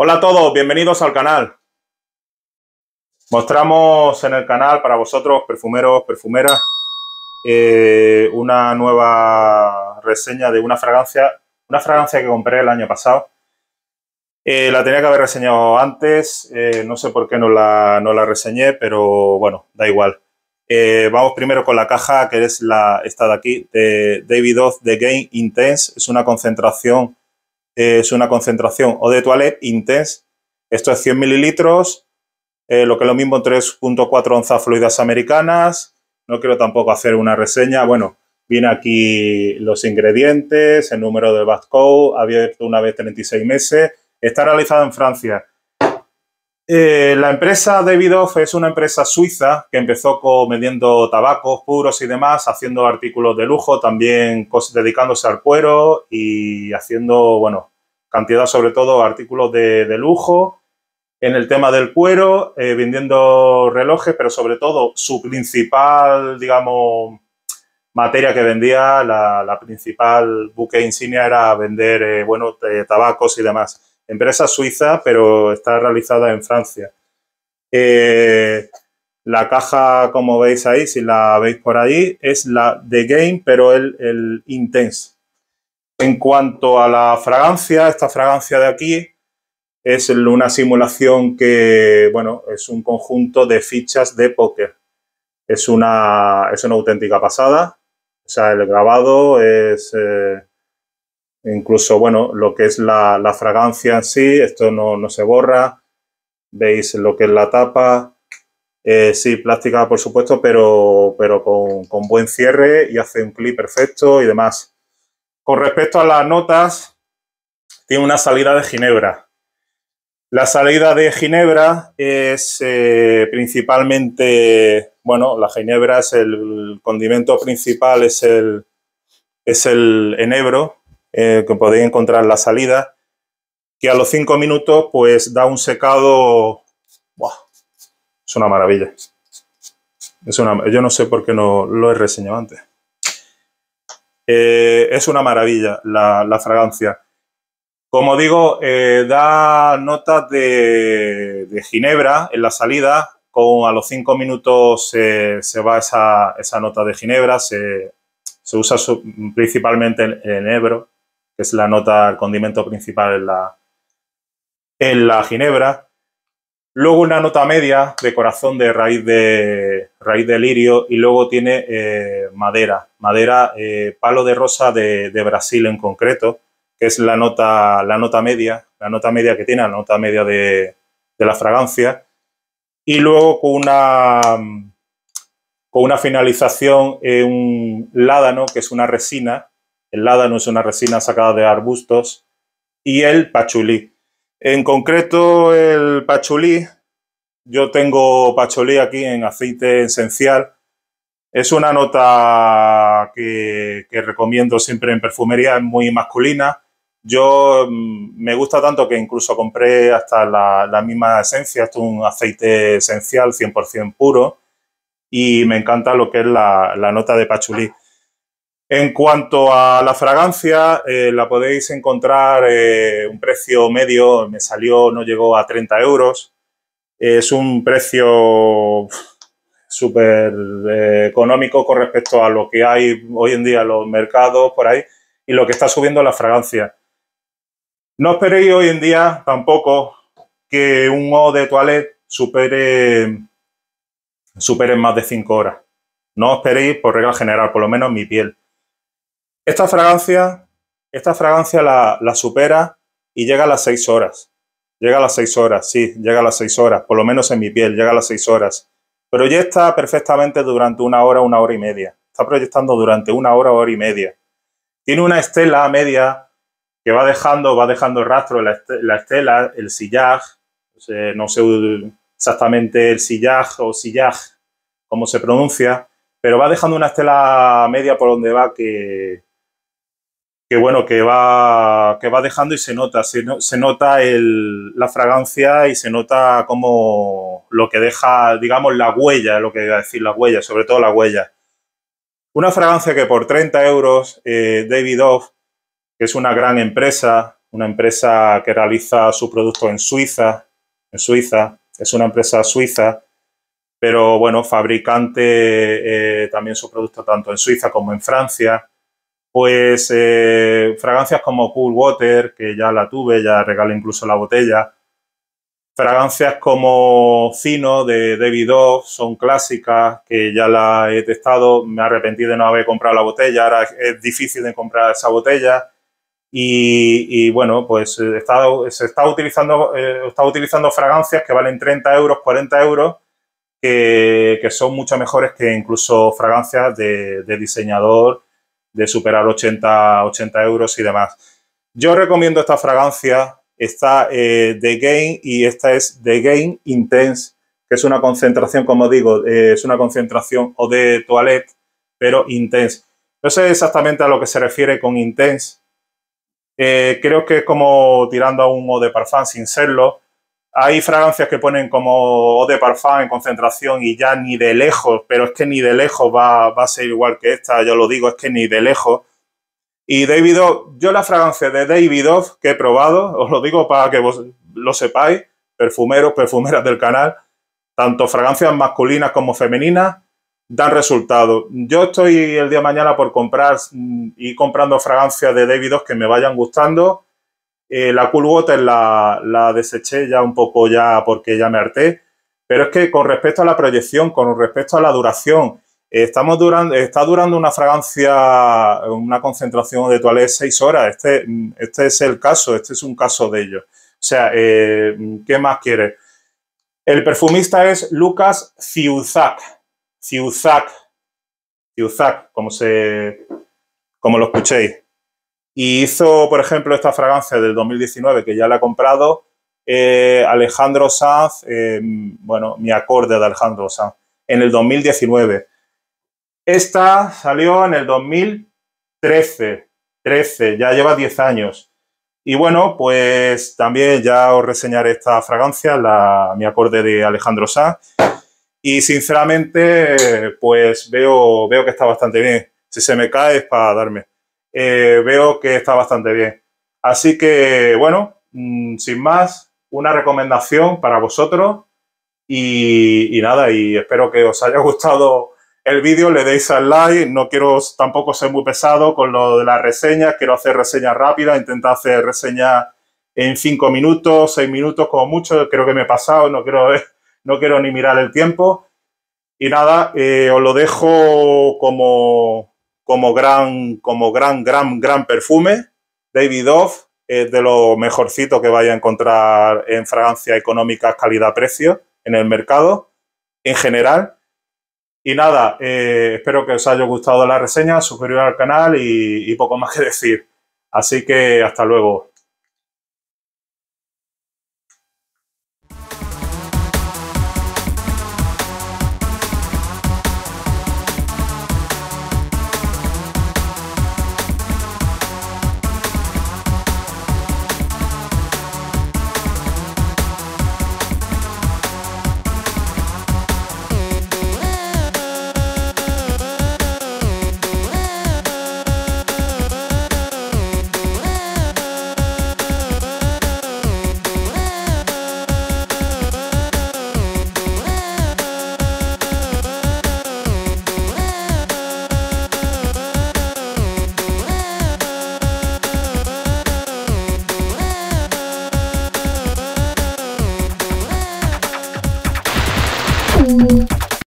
Hola a todos, bienvenidos al canal. Mostramos en el canal para vosotros, perfumeros, perfumeras, eh, una nueva reseña de una fragancia, una fragancia que compré el año pasado. Eh, la tenía que haber reseñado antes, eh, no sé por qué no la, reseñé, pero bueno, da igual. vamos primero con la caja, que es la, esta de aquí, de David Oz de Game Intense. Es una concentración es una concentración o de toilette intense. Esto es 100 mililitros, eh, lo que es lo mismo 3.4 onzas fluidas americanas. No quiero tampoco hacer una reseña. Bueno, viene aquí los ingredientes, el número del batch code, abierto una vez 36 meses. Está realizado en Francia. Eh, la empresa Davidoff es una empresa suiza que empezó vendiendo tabacos puros y demás, haciendo artículos de lujo, también dedicándose al cuero y haciendo, bueno, cantidad sobre todo artículos de, lujo en el tema del cuero, eh, vendiendo relojes, pero sobre todo su principal, digamos, materia que vendía, la, principal buque insignia era vender, eh, bueno, eh, tabacos y demás empresa suiza, pero está realizada en Francia. Eh, la caja, como veis ahí, si la veis por ahí, es la de Game, pero el, Intense. En cuanto a la fragancia, esta fragancia de aquí es una simulación que, bueno, es un conjunto de fichas de póker. Es una, es una auténtica pasada. O sea, el grabado es... Eh, Incluso, bueno, lo que es la, fragancia en sí, esto no, se borra. Veis lo que es la tapa. Eh, sí, plástica, por supuesto, pero, con, buen cierre y hace un clip perfecto y demás. Con respecto a las notas, tiene una salida de Ginebra. La salida de Ginebra es eh, principalmente, bueno, la Ginebra es el condimento principal, es es el enebro, eh, que podéis encontrar la salida, que a los 5 minutos pues da un secado... ¡Buah! Es una maravilla. Es yo no sé por qué no lo he reseñado antes. Eh, es una maravilla la, fragancia. Como digo, eh, da notas de, de, ginebra en la salida. Con, a los cinco minutos se, va esa, nota de ginebra. Se, usa principalmente en Ebro que es la nota, el condimento principal en la, en la ginebra. Luego una nota media de corazón de raíz de, raíz de lirio y luego tiene eh, madera, madera eh, palo de rosa de, Brasil en concreto, que es la nota, la nota media, la nota media que tiene, la nota media de, la fragancia. Y luego con una, con una finalización, en un ládano, que es una resina, el no es una resina sacada de arbustos, y el pachulí. En concreto, el pachulí, yo tengo pachulí aquí en aceite esencial. Es una nota que, recomiendo siempre en perfumería, es muy masculina. Yo mm, me gusta tanto que incluso compré hasta la, misma esencia, es un aceite esencial 100% puro y me encanta lo que es la, la nota de pachulí. En cuanto a la fragancia, eh, la podéis encontrar eh, un precio medio, me salió, no llegó a 30 euros. Es un precio súper eh, económico con respecto a lo que hay hoy en día en los mercados por ahí y lo que está subiendo la fragancia. No esperéis hoy en día tampoco que un ojo de toilette supere, supere más de 5 horas. No esperéis, por regla general, por lo menos mi piel. Esta fragancia, esta fragancia la, supera y llega a las 6 horas. Llega a las 6 horas, sí, llega a las seis horas, por lo menos en mi piel, llega a las 6 horas. Proyecta perfectamente durante una hora, una hora y media. Está proyectando durante una hora, hora y media. Tiene una estela media que va dejando, va dejando rastro este, la estela, el sillage no sé exactamente el sillage o sillage cómo se pronuncia, pero va dejando una estela media por donde va que, que bueno, que va, que va dejando y se nota, se, nota el, la fragancia y se nota como lo que deja, digamos, la huella, lo que iba a decir, la huella, sobre todo la huella. Una fragancia que por 30 euros, eh, David que es una gran empresa, una empresa que realiza su producto en Suiza, en Suiza, es una empresa suiza, pero bueno, fabricante eh, también su producto tanto en Suiza como en Francia pues eh, fragancias como Cool Water, que ya la tuve, ya regalé incluso la botella. Fragancias como fino de David son clásicas que ya la he testado. Me arrepentí de no haber comprado la botella. Ahora es difícil de comprar esa botella. Y, bueno, pues eh, está, se está utilizando, eh, está utilizando fragancias que valen 30 euros, 40 euros, que, son mucho mejores que incluso fragancias de diseñador de superar 80, euros y demás. Yo recomiendo esta fragancia, está eh, de The Game y esta es The Gain Intense, que es una concentración, como digo, eh, es una concentración o de toilette, pero intense. No sé exactamente a lo que se refiere con intense. Eh, creo que es como tirando a un o de parfum sin serlo, hay fragancias que ponen como Eau de Parfum en concentración y ya ni de lejos, pero es que ni de lejos va, a ser igual que esta, yo lo digo, es que ni de lejos. Y David yo la fragancia de David que he probado, os lo digo para que vos lo sepáis, perfumeros, perfumeras del canal, tanto fragancias masculinas como femeninas, dan resultado. Yo estoy el día de mañana por comprar mm, y comprando fragancias de Davidoff que me vayan gustando eh, la Cool Water la, deseché ya un poco ya porque ya me harté, pero es que con respecto a la proyección, con respecto a la duración, eh, estamos durando, está durando una fragancia, una concentración de de seis horas. Este, este es el caso, este es un caso de ello. O sea, eh, ¿qué más quiere? El perfumista es Lucas Ciuzac. Ciuzac. Ciuzac, como se. como lo escuchéis. Y hizo, por ejemplo, esta fragancia del 2019 que ya la ha comprado, eh, Alejandro Sanz, eh, bueno, mi acorde de Alejandro Sanz, en el 2019. Esta salió en el 2013, 13, ya lleva 10 años. Y bueno, pues también ya os reseñaré esta fragancia, la, mi acorde de Alejandro Sanz. Y sinceramente, pues veo, veo que está bastante bien. Si se me cae es para darme. Eh, veo que está bastante bien. Así que, bueno, mm, sin más, una recomendación para vosotros y, nada, y espero que os haya gustado el vídeo, le deis al like, no quiero tampoco ser muy pesado con lo de las reseñas, quiero hacer reseñas rápidas, intentar hacer reseñas en 5 minutos, seis minutos como mucho, creo que me he pasado, no quiero, no quiero ni mirar el tiempo. Y nada, eh, os lo dejo como, como gran, como gran, gran, gran perfume. David Dove es de lo mejorcito que vaya a encontrar en fragancia económica, calidad-precio en el mercado en general. Y nada, eh, espero que os haya gustado la reseña, suscribiros al canal y poco más que decir. Así que hasta luego.